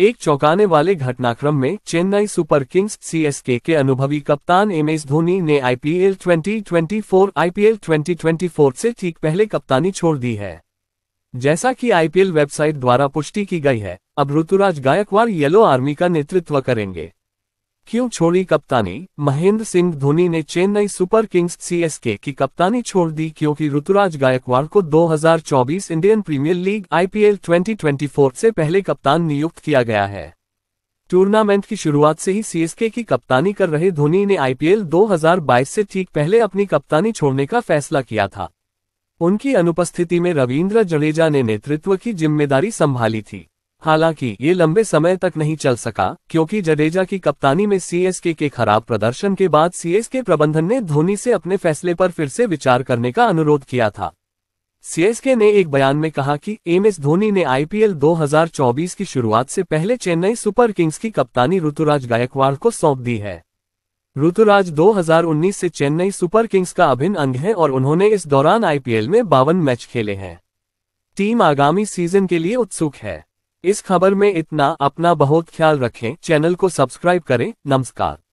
एक चौंकाने वाले घटनाक्रम में चेन्नई सुपर किंग्स सीएसके के अनुभवी कप्तान एम एस धोनी ने आईपीएल 2024 आईपीएल 2024 से ठीक पहले कप्तानी छोड़ दी है जैसा कि आईपीएल वेबसाइट द्वारा पुष्टि की गई है अब ऋतुराज गायकवाड़ येलो आर्मी का नेतृत्व करेंगे क्यों छोड़ी कप्तानी महेंद्र सिंह धोनी ने चेन्नई सुपर किंग्स सीएसके की कप्तानी छोड़ दी क्योंकि ऋतुराज गायकवाड़ को 2024 इंडियन प्रीमियर लीग आईपीएल 2024 से पहले कप्तान नियुक्त किया गया है टूर्नामेंट की शुरुआत से ही सीएसके की कप्तानी कर रहे धोनी ने आईपीएल 2022 से ठीक पहले अपनी कप्तानी छोड़ने का फैसला किया था उनकी अनुपस्थिति में रविन्द्र जडेजा ने नेतृत्व की जिम्मेदारी संभाली थी हालांकि ये लंबे समय तक नहीं चल सका क्योंकि जडेजा की कप्तानी में सीएसके के खराब प्रदर्शन के बाद सीएसके प्रबंधन ने धोनी से अपने फैसले पर फिर से विचार करने का अनुरोध किया था सीएसके ने एक बयान में कहा कि एमएस धोनी ने आईपीएल 2024 की शुरुआत से पहले चेन्नई सुपर किंग्स की कप्तानी ऋतुराज गायकवाड़ को सौंप दी है ऋतुराज 2019 से चेन्नई सुपर किंग्स का अभिन्न अंग है और उन्होंने इस दौरान आईपीएल में बावन मैच खेले हैं टीम आगामी सीजन के लिए उत्सुक है इस खबर में इतना अपना बहुत ख्याल रखें चैनल को सब्सक्राइब करें नमस्कार